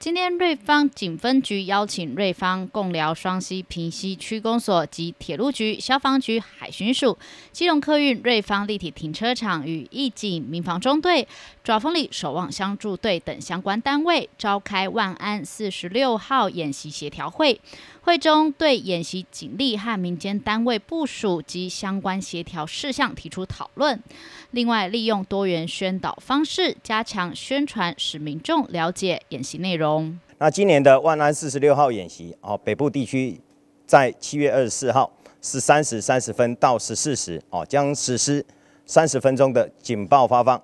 今天瑞芳警分局邀请瑞芳、共聊双溪、平溪区公所及铁路局、消防局、海巡署、基隆客运、瑞芳立体停车场与义警民防中队、爪峰里守望相助队等相关单位，召开万安四十六号演习协调会。会中对演习警力和民间单位部署及相关协调事项提出讨论。另外，利用多元宣导方式加强宣传，使民众了解演习内容。那今年的万安四十六号演习，哦，北部地区在七月二十四号是三时三十分到十四时，哦，将实施三十分钟的警报发放、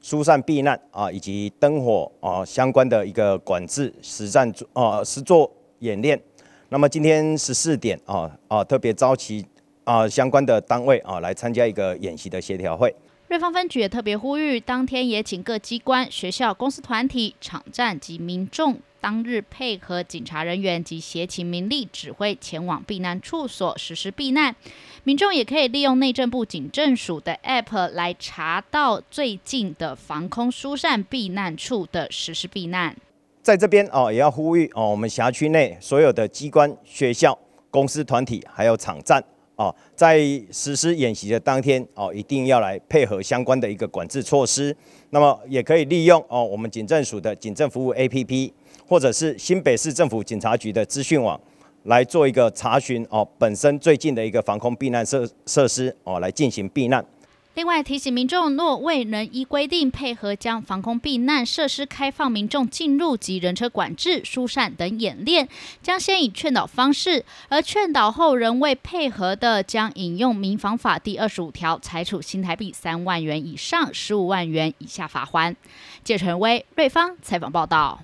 疏散避难啊，以及灯火啊相关的一个管制实战啊实作演练。那么今天十四点啊啊特别召集啊相关的单位啊来参加一个演习的协调会。瑞芳分局也特别呼吁，当天也请各机关、学校、公司、团体、场站及民众当日配合警察人员及协勤民力指挥前往避难处所实施避难。民众也可以利用内政部警政署的 App 来查到最近的防空疏散避难处的实施避难。在这边哦，也要呼吁哦，我们辖区内所有的机关、学校、公司、团体，还有场站。哦，在实施演习的当天，哦，一定要来配合相关的一个管制措施。那么，也可以利用哦，我们警政署的警政服务 APP，或者是新北市政府警察局的资讯网，来做一个查询哦，本身最近的一个防空避难设设施哦，来进行避难。另外提醒民众，若未能依规定配合将防空避难设施开放、民众进入及人车管制、疏散等演练，将先以劝导方式；而劝导后仍未配合的，将引用《民防法》第二十五条，裁处新台币三万元以上十五万元以下罚款。谢成威、瑞芳采访报道。